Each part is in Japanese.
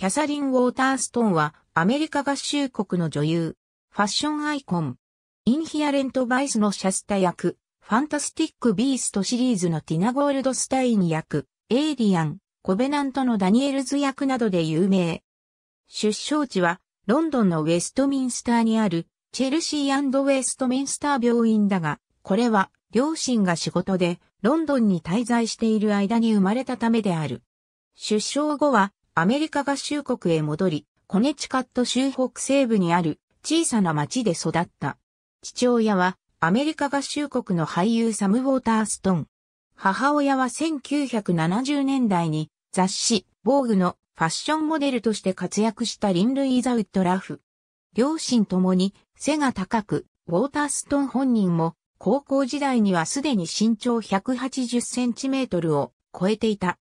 キャサリン・ウォーターストーンはアメリカ合衆国の女優、ファッションアイコン、インヒアレント・バイスのシャスタ役、ファンタスティック・ビーストシリーズのティナ・ゴールドスタイン役、エイリアン、コベナントのダニエルズ役などで有名。出生地はロンドンのウェストミンスターにあるチェルシーウェストミンスター病院だが、これは両親が仕事でロンドンに滞在している間に生まれたためである。出生後はアメリカ合衆国へ戻り、コネチカット州北西部にある小さな町で育った。父親はアメリカ合衆国の俳優サム・ウォーターストン。母親は1970年代に雑誌、防具のファッションモデルとして活躍したリン・ルイザ・ウッドラフ。両親ともに背が高く、ウォーターストン本人も高校時代にはすでに身長180センチメートルを超えていた。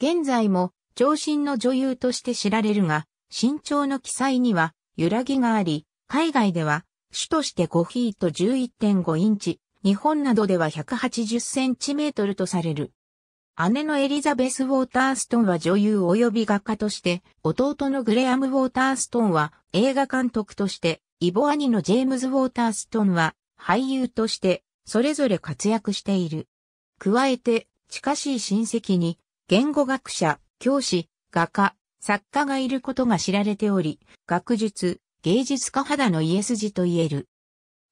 現在も長身の女優として知られるが、身長の記載には揺らぎがあり、海外では主として5フィート11.5インチ、日本などでは180センチメートルとされる。姉のエリザベス・ウォーターストンは女優及び画家として、弟のグレアム・ウォーターストンは映画監督として、イボ兄のジェームズ・ウォーターストンは俳優として、それぞれ活躍している。加えて、近しい親戚に、言語学者、教師、画家、作家がいることが知られており、学術、芸術家肌の家筋と言える。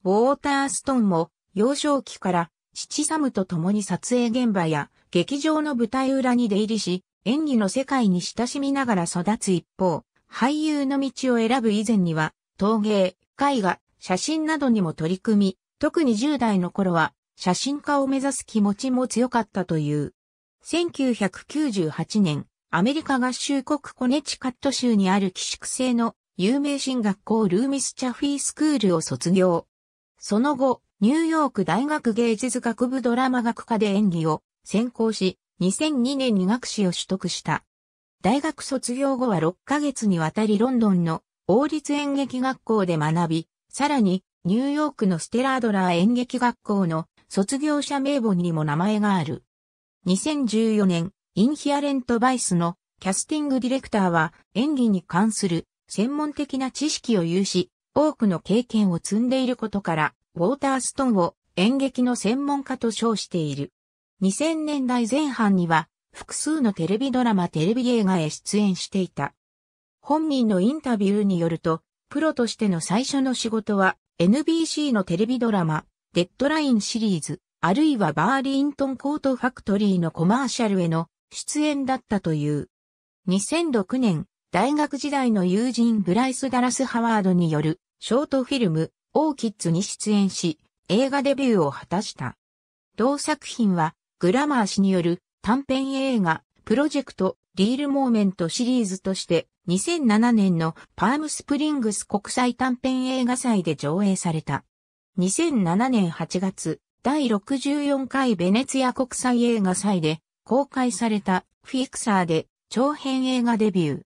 ウォーターストーンも幼少期から父サムと共に撮影現場や劇場の舞台裏に出入りし、演技の世界に親しみながら育つ一方、俳優の道を選ぶ以前には、陶芸、絵画、写真などにも取り組み、特に10代の頃は写真家を目指す気持ちも強かったという。1998年、アメリカ合衆国コネチカット州にある寄宿制の有名進学校ルーミス・チャフィースクールを卒業。その後、ニューヨーク大学芸術学部ドラマ学科で演技を専攻し、2002年に学士を取得した。大学卒業後は6ヶ月にわたりロンドンの王立演劇学校で学び、さらにニューヨークのステラードラー演劇学校の卒業者名簿にも名前がある。2014年、インヒアレント・バイスのキャスティングディレクターは演技に関する専門的な知識を有し、多くの経験を積んでいることから、ウォーターストーンを演劇の専門家と称している。2000年代前半には、複数のテレビドラマテレビ映画へ出演していた。本人のインタビューによると、プロとしての最初の仕事は NBC のテレビドラマ、デッドラインシリーズ、あるいはバーリントンコートファクトリーのコマーシャルへの出演だったという。2006年、大学時代の友人ブライス・ダラス・ハワードによるショートフィルム、オーキッズに出演し、映画デビューを果たした。同作品は、グラマー氏による短編映画、プロジェクト、リール・モーメントシリーズとして、2007年のパームスプリングス国際短編映画祭で上映された。2007年8月、第64回ベネツィア国際映画祭で公開されたフィクサーで長編映画デビュー。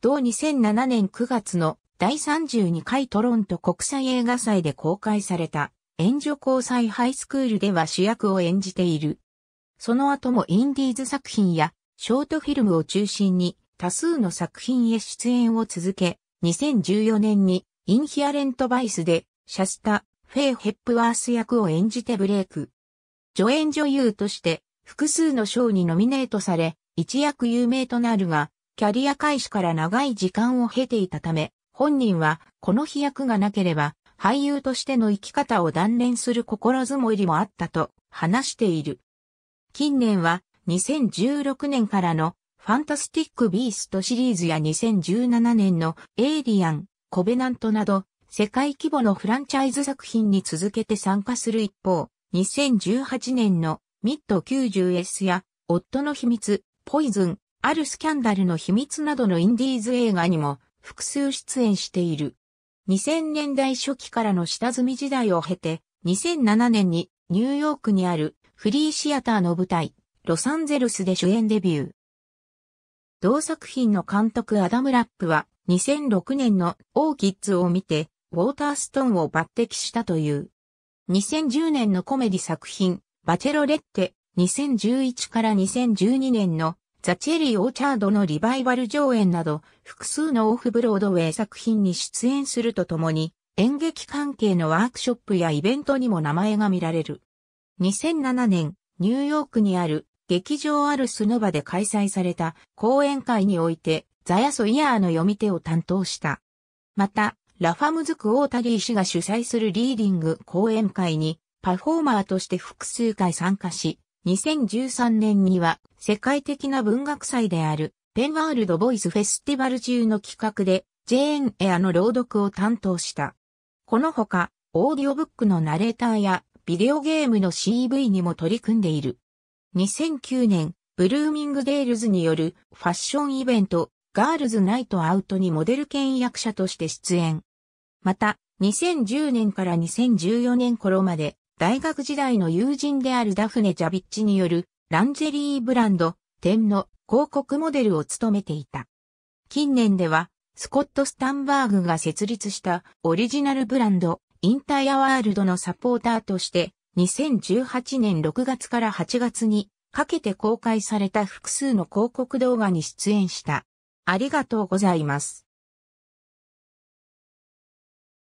同2007年9月の第32回トロント国際映画祭で公開された援助交際ハイスクールでは主役を演じている。その後もインディーズ作品やショートフィルムを中心に多数の作品へ出演を続け、2014年にインヒアレントバイスでシャスタ、フェイ・ヘップワース役を演じてブレイク。助演女優として複数の賞にノミネートされ、一躍有名となるが、キャリア開始から長い時間を経ていたため、本人はこの飛躍がなければ、俳優としての生き方を断念する心づもりもあったと話している。近年は2016年からのファンタスティック・ビーストシリーズや2017年のエイリアン、コベナントなど世界規模のフランチャイズ作品に続けて参加する一方、2018年のミッド 90S や、夫の秘密、ポイズン、あるスキャンダルの秘密などのインディーズ映画にも複数出演している。2000年代初期からの下積み時代を経て、2007年にニューヨークにあるフリーシアターの舞台、ロサンゼルスで主演デビュー。同作品の監督アダム・ラップは2006年のオーキッズを見て、ウォーターストーンを抜擢したという。2010年のコメディ作品、バチェロレッテ、2011から2012年のザ・チェリー・オーチャードのリバイバル上演など、複数のオフブロードウェイ作品に出演するとともに、演劇関係のワークショップやイベントにも名前が見られる。2007年、ニューヨークにある劇場あるスノバで開催された講演会において、ザ・ヤソ・イヤーの読み手を担当した。また、ラファムズク・オータリー氏が主催するリーディング講演会にパフォーマーとして複数回参加し、2013年には世界的な文学祭であるペンワールドボイスフェスティバル中の企画でジェーン・エアの朗読を担当した。このほか、オーディオブックのナレーターやビデオゲームの CV にも取り組んでいる。2009年、ブルーミングデールズによるファッションイベント、ガールズナイトアウトにモデル兼役者として出演。また、2010年から2014年頃まで、大学時代の友人であるダフネ・ジャビッチによるランジェリーブランド、点の広告モデルを務めていた。近年では、スコット・スタンバーグが設立したオリジナルブランド、インタイアワールドのサポーターとして、2018年6月から8月にかけて公開された複数の広告動画に出演した。ありがとうございます。